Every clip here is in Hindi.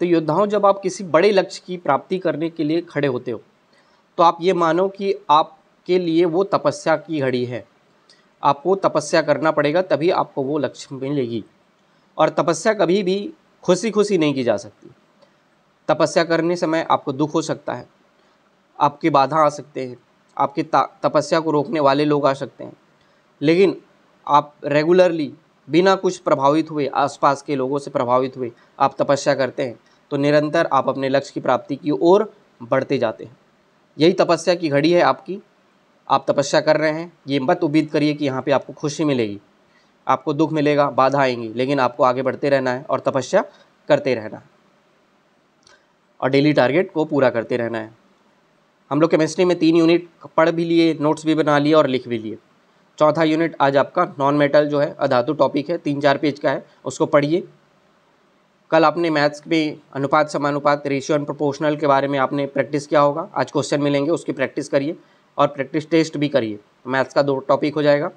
तो योद्धाओं जब आप किसी बड़े लक्ष्य की प्राप्ति करने के लिए खड़े होते हो तो आप ये मानो कि आपके लिए वो तपस्या की घड़ी है आपको तपस्या करना पड़ेगा तभी आपको वो लक्ष्य मिलेगी और तपस्या कभी भी खुशी खुशी नहीं की जा सकती तपस्या करने समय आपको दुख हो सकता है आपकी बाधा आ सकते हैं आपकी तपस्या को रोकने वाले लोग आ सकते हैं लेकिन आप रेगुलरली बिना कुछ प्रभावित हुए आसपास के लोगों से प्रभावित हुए आप तपस्या करते हैं तो निरंतर आप अपने लक्ष्य की प्राप्ति की ओर बढ़ते जाते हैं यही तपस्या की घड़ी है आपकी आप तपस्या कर रहे हैं ये मत उम्मीद करिए कि यहाँ पे आपको खुशी मिलेगी आपको दुख मिलेगा बाधा आएंगी लेकिन आपको आगे बढ़ते रहना है और तपस्या करते रहना है और डेली टारगेट को पूरा करते रहना है हम लोग केमिस्ट्री में तीन यूनिट पढ़ भी लिए नोट्स भी बना लिए और लिख भी लिए चौथा यूनिट आज आपका नॉन मेटल जो है अधातु टॉपिक है तीन चार पेज का है उसको पढ़िए कल आपने मैथ्स में अनुपात समानुपात रेशियो एंड प्रोपोर्शनल के बारे में आपने प्रैक्टिस किया होगा आज क्वेश्चन मिलेंगे उसकी प्रैक्टिस करिए और प्रैक्टिस टेस्ट भी करिए मैथ्स का दो टॉपिक हो जाएगा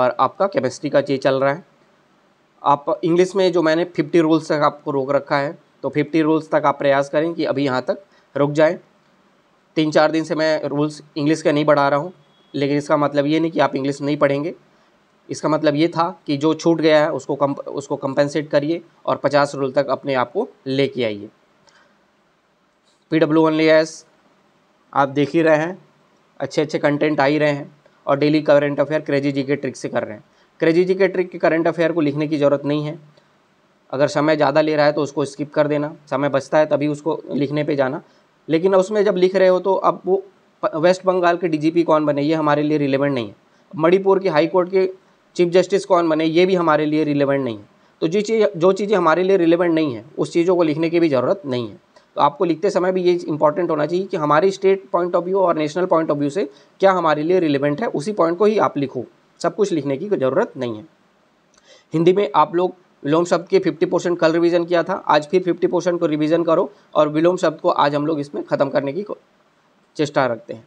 और आपका केमिस्ट्री का ये चल रहा है आप इंग्लिश में जो मैंने फिफ्टी रूल्स तक आपको रोक रखा है तो फिफ्टी रूल्स तक आप प्रयास करें कि अभी यहाँ तक रुक जाएँ तीन चार दिन से मैं रूल्स इंग्लिश का नहीं बढ़ा रहा हूँ लेकिन इसका मतलब ये नहीं कि आप इंग्लिश नहीं पढ़ेंगे इसका मतलब ये था कि जो छूट गया है उसको कम उसको कंपेंसेट करिए और पचास रोल तक अपने आप को ले के आइए पी डब्ल्यू वन आप देख ही रहे हैं अच्छे अच्छे कंटेंट आ ही रहे हैं और daily current affair crazy G K trick से कर रहे हैं क्रेजी जी के ट्रिक के करंट अफेयर को लिखने की ज़रूरत नहीं है अगर समय ज़्यादा ले रहा है तो उसको स्किप कर देना समय बचता है तभी उसको लिखने पे जाना लेकिन उसमें जब लिख रहे हो तो अब वो वेस्ट बंगाल के डीजीपी कौन बने ये हमारे लिए रिलेवेंट नहीं है मणिपुर की हाई कोर्ट के चीफ जस्टिस कौन बने ये भी हमारे लिए रिलेवेंट नहीं है तो जो चीज़ जो चीज़ें हमारे लिए रिलेवेंट नहीं है उस चीज़ों को लिखने की भी ज़रूरत नहीं है तो आपको लिखते समय भी ये इंपॉर्टेंट होना चाहिए कि हमारी स्टेट पॉइंट ऑफ व्यू और नेशनल पॉइंट ऑफ व्यू से क्या हमारे लिए रिलेवेंट है उसी पॉइंट को ही आप लिखो सब कुछ लिखने की ज़रूरत नहीं है हिंदी में आप लोग विलोम शब्द के 50 परसेंट कल रिवीजन किया था आज फिर 50 परसेंट को रिवीजन करो और विलोम शब्द को आज हम लोग इसमें ख़त्म करने की चेष्टा रखते हैं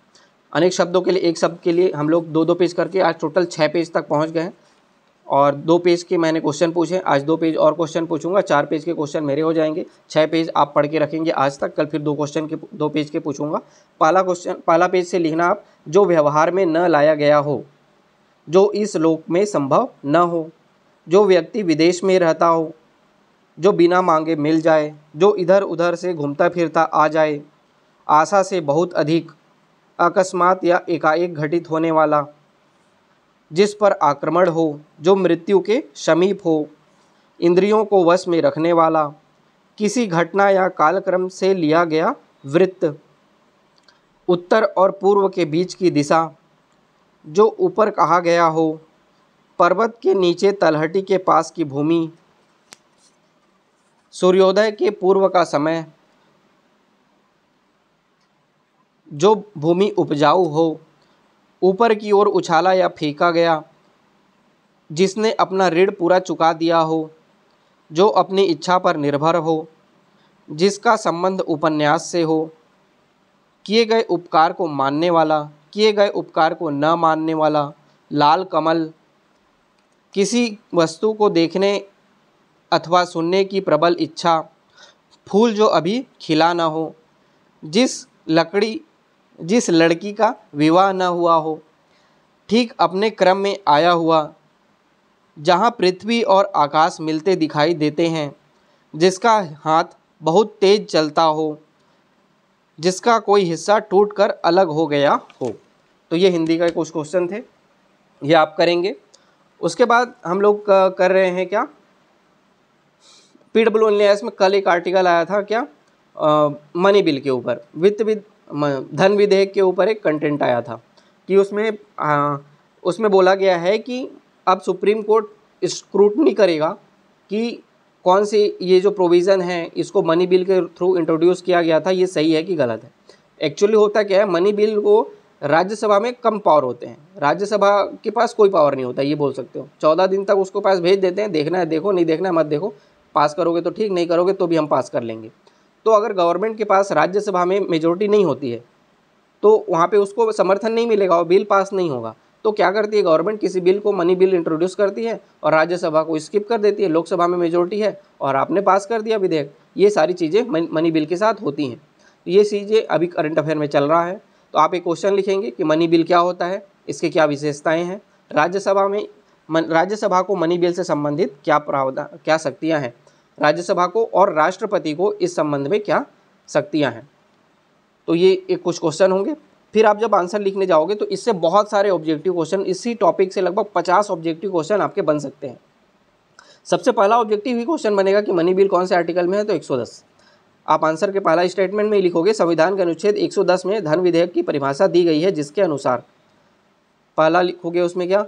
अनेक शब्दों के लिए एक शब्द के लिए हम लोग दो दो पेज करके आज टोटल छः पेज तक पहुँच गए हैं और दो पेज के मैंने क्वेश्चन पूछे आज दो पेज और क्वेश्चन पूछूंगा चार पेज के क्वेश्चन मेरे हो जाएंगे छः पेज आप पढ़ के रखेंगे आज तक कल फिर दो क्वेश्चन के दो पेज के पूछूंगा पहला क्वेश्चन पहला पेज से लिखना आप जो व्यवहार में न लाया गया हो जो इस लोक में संभव न हो जो व्यक्ति विदेश में रहता हो जो बिना मांगे मिल जाए जो इधर उधर से घूमता फिरता आ जाए आशा से बहुत अधिक अकस्मात या एकाएक घटित होने वाला जिस पर आक्रमण हो जो मृत्यु के समीप हो इंद्रियों को वश में रखने वाला किसी घटना या कालक्रम से लिया गया वृत्त उत्तर और पूर्व के बीच की दिशा जो ऊपर कहा गया हो पर्वत के नीचे तलहटी के पास की भूमि सूर्योदय के पूर्व का समय जो भूमि उपजाऊ हो ऊपर की ओर उछाला या फेंका गया जिसने अपना ऋण पूरा चुका दिया हो जो अपनी इच्छा पर निर्भर हो जिसका संबंध उपन्यास से हो किए गए उपकार को मानने वाला किए गए उपकार को न मानने वाला लाल कमल किसी वस्तु को देखने अथवा सुनने की प्रबल इच्छा फूल जो अभी खिला ना हो जिस लकड़ी जिस लड़की का विवाह न हुआ हो ठीक अपने क्रम में आया हुआ जहाँ पृथ्वी और आकाश मिलते दिखाई देते हैं जिसका हाथ बहुत तेज चलता हो जिसका कोई हिस्सा टूट कर अलग हो गया हो तो ये हिंदी का कुछ क्वेश्चन थे ये आप करेंगे उसके बाद हम लोग कर रहे हैं क्या पी डब्ल्यू एन में कल एक आर्टिकल आया था क्या मनी बिल के ऊपर वित्त विद धन विधेयक के ऊपर एक कंटेंट आया था कि उसमें आ, उसमें बोला गया है कि अब सुप्रीम कोर्ट स्क्रूटनी करेगा कि कौन सी ये जो प्रोविज़न है इसको मनी बिल के थ्रू इंट्रोड्यूस किया गया था ये सही है कि गलत है एक्चुअली होता क्या है मनी बिल को राज्यसभा में कम पावर होते हैं राज्यसभा के पास कोई पावर नहीं होता ये बोल सकते हो चौदह दिन तक उसको पास भेज देते हैं देखना है देखो नहीं देखना है मत देखो पास करोगे तो ठीक नहीं करोगे तो भी हम पास कर लेंगे तो अगर गवर्नमेंट के पास राज्यसभा में मेजोरिटी नहीं होती है तो वहाँ पे उसको समर्थन नहीं मिलेगा और बिल पास नहीं होगा तो क्या करती है गवर्नमेंट किसी बिल को मनी बिल इंट्रोड्यूस करती है और राज्यसभा को स्किप कर देती है लोकसभा में मेजोरिटी है और आपने पास कर दिया विधेयक ये सारी चीज़ें मनी बिल के साथ होती हैं तो ये चीज़ें अभी करंट अफेयर में चल रहा है तो आप एक क्वेश्चन लिखेंगे कि मनी बिल क्या होता है इसके क्या विशेषताएँ हैं राज्यसभा में राज्यसभा को मनी बिल से संबंधित क्या प्रावधान क्या शक्तियाँ हैं राज्यसभा को और राष्ट्रपति को इस संबंध में क्या शक्तियाँ हैं तो ये एक कुछ क्वेश्चन होंगे फिर आप जब आंसर लिखने जाओगे तो इससे बहुत सारे ऑब्जेक्टिव क्वेश्चन इसी टॉपिक से लगभग पचास ऑब्जेक्टिव क्वेश्चन आपके बन सकते हैं सबसे पहला ऑब्जेक्टिव ही क्वेश्चन बनेगा कि मनी बिल कौन से आर्टिकल में है तो 110 आप आंसर के पहला स्टेटमेंट में लिखोगे संविधान के अनुच्छेद 110 में धन विधेयक की परिभाषा दी गई है जिसके अनुसार पहला लिखोगे उसमें क्या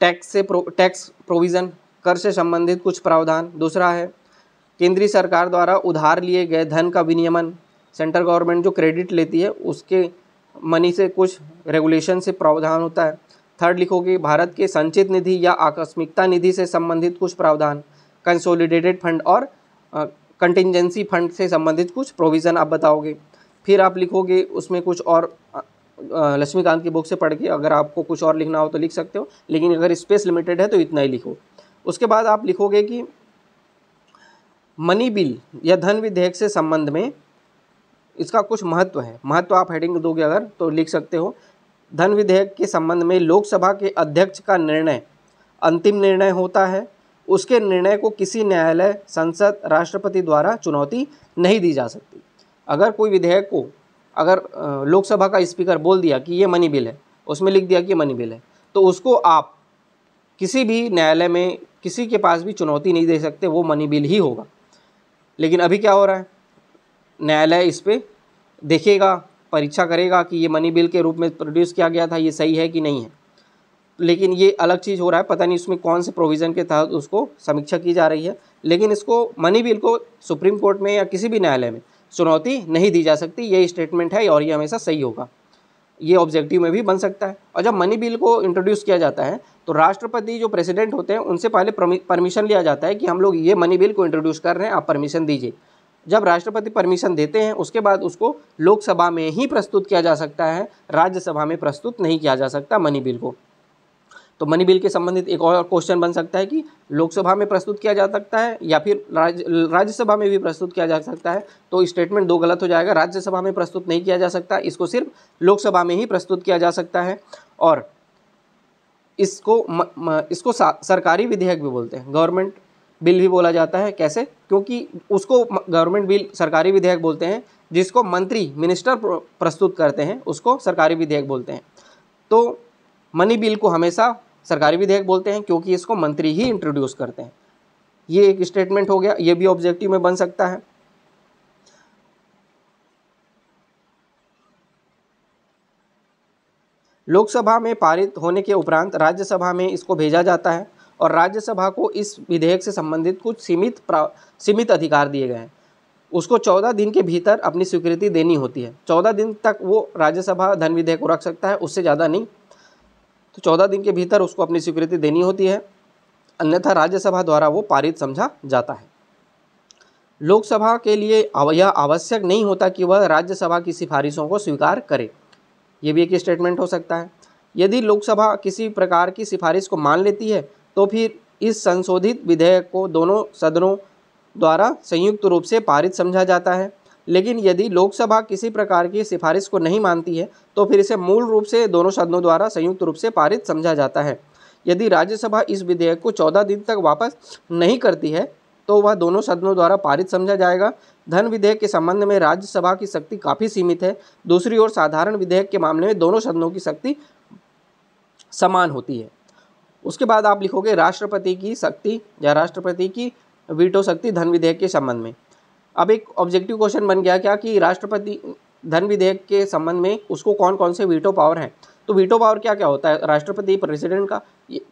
टैक्स से प्रो, टैक्स प्रोविज़न कर से संबंधित कुछ प्रावधान दूसरा है केंद्रीय सरकार द्वारा उधार लिए गए धन का विनियमन सेंट्रल गवर्नमेंट जो क्रेडिट लेती है उसके मनी से कुछ रेगुलेशन से प्रावधान होता है थर्ड लिखोगे भारत के संचित निधि या आकस्मिकता निधि से संबंधित कुछ प्रावधान कंसोलिडेटेड फंड और कंटिजेंसी फंड से संबंधित कुछ प्रोविज़न आप बताओगे फिर आप लिखोगे उसमें कुछ और लक्ष्मीकांत की बुक से पढ़ के अगर आपको कुछ और लिखना हो तो लिख सकते हो लेकिन अगर स्पेस लिमिटेड है तो इतना ही लिखो उसके बाद आप लिखोगे कि मनी बिल या धन विधेयक से संबंध में इसका कुछ महत्व है महत्व आप हेडिंग दोगे अगर तो लिख सकते हो धन विधेयक के संबंध में लोकसभा के अध्यक्ष का निर्णय अंतिम निर्णय होता है उसके निर्णय को किसी न्यायालय संसद राष्ट्रपति द्वारा चुनौती नहीं दी जा सकती अगर कोई विधेयक को अगर लोकसभा का स्पीकर बोल दिया कि ये मनी बिल है उसमें लिख दिया कि मनी बिल है तो उसको आप किसी भी न्यायालय में किसी के पास भी चुनौती नहीं दे सकते वो मनी बिल ही होगा लेकिन अभी क्या हो रहा है न्यायालय इस पर देखेगा परीक्षा करेगा कि ये मनी बिल के रूप में प्रोड्यूस किया गया था ये सही है कि नहीं है लेकिन ये अलग चीज़ हो रहा है पता नहीं उसमें कौन से प्रोविज़न के तहत उसको समीक्षा की जा रही है लेकिन इसको मनी बिल को सुप्रीम कोर्ट में या किसी भी न्यायालय में चुनौती नहीं दी जा सकती ये स्टेटमेंट है और ये हमेशा सही होगा ये ऑब्जेक्टिव में भी बन सकता है और जब मनी बिल को इंट्रोड्यूस किया जाता है तो राष्ट्रपति जो प्रेसिडेंट होते हैं उनसे पहले परमिशन लिया जाता है कि हम लोग ये मनी बिल को इंट्रोड्यूस कर रहे हैं आप परमिशन दीजिए जब राष्ट्रपति परमिशन देते हैं उसके बाद उसको लोकसभा में ही प्रस्तुत किया जा सकता है राज्यसभा में प्रस्तुत नहीं किया जा सकता मनी बिल को तो मनी बिल के संबंधित एक और क्वेश्चन बन सकता है कि लोकसभा में प्रस्तुत किया जा सकता है या फिर राज, राज्यसभा में भी प्रस्तुत किया जा सकता है तो स्टेटमेंट दो गलत हो जाएगा राज्यसभा में प्रस्तुत नहीं किया जा सकता इसको सिर्फ लोकसभा में ही प्रस्तुत किया जा सकता है और इसको म, म, इसको सरकारी विधेयक भी बोलते हैं गवर्नमेंट बिल भी बोला जाता है कैसे क्योंकि उसको गवर्नमेंट बिल सरकारी विधेयक बोलते हैं जिसको मंत्री मिनिस्टर प्रस्तुत करते हैं उसको सरकारी विधेयक बोलते हैं तो मनी बिल को हमेशा सरकारी विधेयक बोलते हैं क्योंकि इसको मंत्री ही इंट्रोड्यूस करते हैं ये एक स्टेटमेंट हो गया ये भी ऑब्जेक्टिव में बन सकता है लोकसभा में पारित होने के उपरांत राज्यसभा में इसको भेजा जाता है और राज्यसभा को इस विधेयक से संबंधित कुछ सीमित सीमित अधिकार दिए गए हैं उसको चौदह दिन के भीतर अपनी स्वीकृति देनी होती है चौदह दिन तक वो राज्यसभा धन विधेयक को रख सकता है उससे ज़्यादा नहीं तो चौदह दिन के भीतर उसको अपनी स्वीकृति देनी होती है अन्यथा राज्यसभा द्वारा वो पारित समझा जाता है लोकसभा के लिए यह आवश्यक नहीं होता कि वह राज्यसभा की सिफारिशों को स्वीकार करे ये भी एक स्टेटमेंट हो सकता है यदि लोकसभा किसी प्रकार की सिफारिश को मान लेती है तो फिर इस संशोधित विधेयक को दोनों सदनों द्वारा संयुक्त रूप से पारित समझा जाता है लेकिन यदि लोकसभा किसी प्रकार की सिफारिश को नहीं मानती है तो फिर इसे मूल रूप से दोनों सदनों द्वारा संयुक्त रूप से पारित समझा जाता है यदि राज्यसभा इस विधेयक को चौदह दिन तक वापस नहीं करती है तो वह दोनों सदनों द्वारा पारित समझा जाएगा धन विधेयक के संबंध में राज्यसभा की शक्ति काफ़ी सीमित है दूसरी ओर साधारण विधेयक के मामले में दोनों सदनों की शक्ति समान होती है उसके बाद आप लिखोगे राष्ट्रपति की शक्ति या राष्ट्रपति की वीटो शक्ति धन विधेयक के संबंध में अब एक ऑब्जेक्टिव क्वेश्चन बन गया क्या कि राष्ट्रपति धन विधेयक के संबंध में उसको कौन कौन से वीटो पावर हैं तो वीटो पावर क्या क्या होता है राष्ट्रपति प्रेसिडेंट का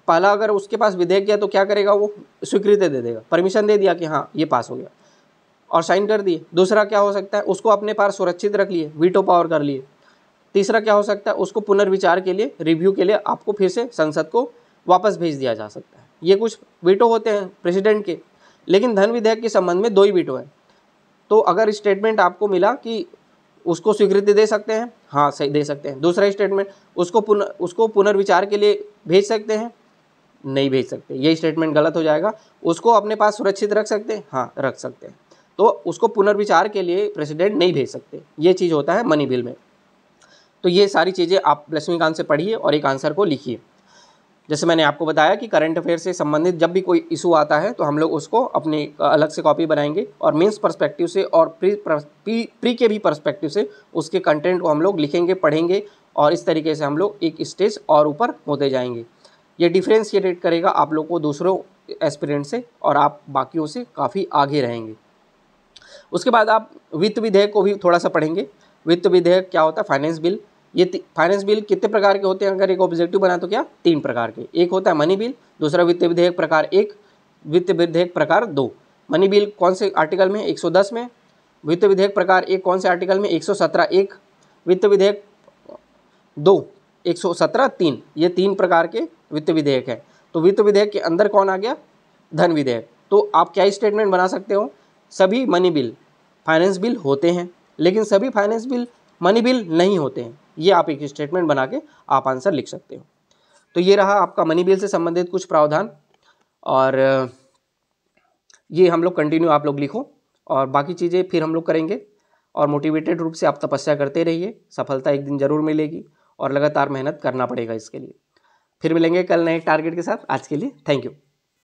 पहला अगर उसके पास विधेयक गया तो क्या करेगा वो स्वीकृति दे देगा परमिशन दे दिया कि हाँ ये पास हो गया और साइन कर दिए दूसरा क्या हो सकता है उसको अपने पास सुरक्षित रख लिए वीटो पावर कर लिए तीसरा क्या हो सकता है उसको पुनर्विचार के लिए रिव्यू के लिए आपको फिर से संसद को वापस भेज दिया जा सकता है ये कुछ वीटो होते हैं प्रेसिडेंट के लेकिन धन विधेयक के संबंध में दो ही वीटो हैं तो अगर स्टेटमेंट आपको मिला कि उसको स्वीकृति दे सकते हैं हाँ सही दे सकते हैं दूसरा स्टेटमेंट उसको पुन उसको पुनर्विचार के लिए भेज सकते हैं नहीं भेज सकते ये स्टेटमेंट गलत हो जाएगा उसको अपने पास सुरक्षित रख सकते हैं हाँ रख सकते हैं तो उसको पुनर्विचार के लिए प्रेसिडेंट नहीं भेज सकते ये चीज़ होता है मनी बिल में तो ये सारी चीज़ें आप लक्ष्मीकांत से पढ़िए और एक आंसर को लिखिए जैसे मैंने आपको बताया कि करंट अफेयर से संबंधित जब भी कोई इशू आता है तो हम लोग उसको अपने अलग से कॉपी बनाएंगे और मेंस पर्सपेक्टिव से और प्री प्री, प्री के भी पर्सपेक्टिव से उसके कंटेंट को हम लोग लिखेंगे पढ़ेंगे और इस तरीके से हम लोग एक स्टेज और ऊपर होते जाएंगे ये डिफ्रेंशिएट करेगा आप लोग को दूसरों एक्सपीरियंट से और आप बाकियों से काफ़ी आगे रहेंगे उसके बाद आप वित्त विधेयक को भी थोड़ा सा पढ़ेंगे वित्त विधेयक क्या होता है फाइनेंस बिल ये फाइनेंस बिल कितने प्रकार के होते हैं अगर एक ऑब्जेक्टिव बना तो क्या तीन प्रकार के एक होता है मनी बिल दूसरा वित्त विधेयक प्रकार एक वित्त विधेयक प्रकार दो मनी बिल कौन से आर्टिकल में 110 में वित्त विधेयक प्रकार एक कौन से आर्टिकल में 117 एक वित्त विधेयक दो 117 तीन ये तीन प्रकार के वित्त विधेयक हैं तो वित्त विधेयक के अंदर कौन आ गया धन विधेयक तो आप क्या स्टेटमेंट बना सकते हो सभी मनी बिल फाइनेंस बिल होते हैं लेकिन सभी फाइनेंस बिल मनी बिल नहीं होते हैं ये आप एक स्टेटमेंट बना के आप आंसर लिख सकते हो तो ये रहा आपका मनी बिल से संबंधित कुछ प्रावधान और ये हम लोग कंटिन्यू आप लोग लिखो और बाकी चीज़ें फिर हम लोग करेंगे और मोटिवेटेड रूप से आप तपस्या करते रहिए सफलता एक दिन ज़रूर मिलेगी और लगातार मेहनत करना पड़ेगा इसके लिए फिर मिलेंगे कल नए टारगेट के साथ आज के लिए थैंक यू